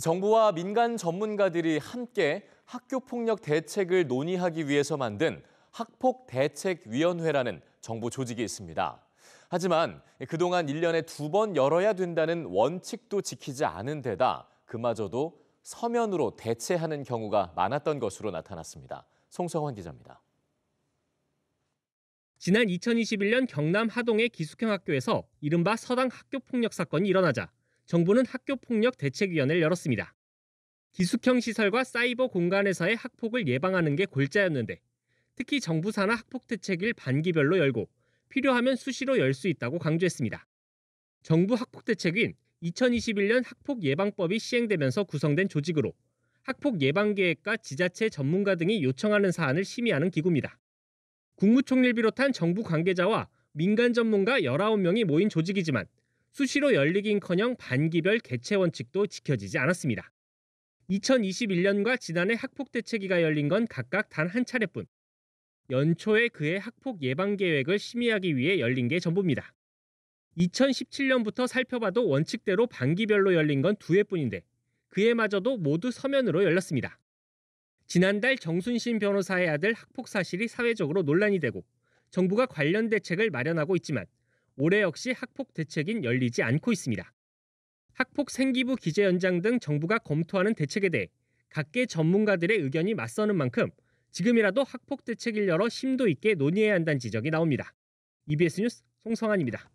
정부와 민간 전문가들이 함께 학교폭력 대책을 논의하기 위해서 만든 학폭대책위원회라는 정부 조직이 있습니다. 하지만 그동안 1년에 두 번 열어야 된다는 원칙도 지키지 않은 데다 그마저도 서면으로 대체하는 경우가 많았던 것으로 나타났습니다. 송성환 기자입니다. 지난 2021년 경남 하동의 기숙형 학교에서 이른바 서당 학교폭력 사건이 일어나자 정부는 학교폭력 대책위원회를 열었습니다. 기숙형 시설과 사이버 공간에서의 학폭을 예방하는 게 골자였는데 특히 정부 산하 학폭 대책을 반기별로 열고 필요하면 수시로 열 수 있다고 강조했습니다. 정부 학폭 대책인 2021년 학폭 예방법이 시행되면서 구성된 조직으로 학폭 예방 계획과 지자체 전문가 등이 요청하는 사안을 심의하는 기구입니다. 국무총리를 비롯한 정부 관계자와 민간 전문가 19명이 모인 조직이지만 수시로 열리긴커녕 반기별 개최 원칙도 지켜지지 않았습니다. 2021년과 지난해 학폭 대책위가 열린 건 각각 단 한 차례뿐. 연초에 그의 학폭 예방 계획을 심의하기 위해 열린 게 전부입니다. 2017년부터 살펴봐도 원칙대로 반기별로 열린 건 두 회뿐인데 그에마저도 모두 서면으로 열렸습니다. 지난달 정순신 변호사의 아들 학폭 사실이 사회적으로 논란이 되고 정부가 관련 대책을 마련하고 있지만 올해 역시 학폭 대책인 열리지 않고 있습니다. 학폭 생기부 기재 연장 등 정부가 검토하는 대책에 대해 각계 전문가들의 의견이 맞서는 만큼 지금이라도 학폭 대책을 열어 심도 있게 논의해야 한다는 지적이 나옵니다. EBS 뉴스 송성환입니다.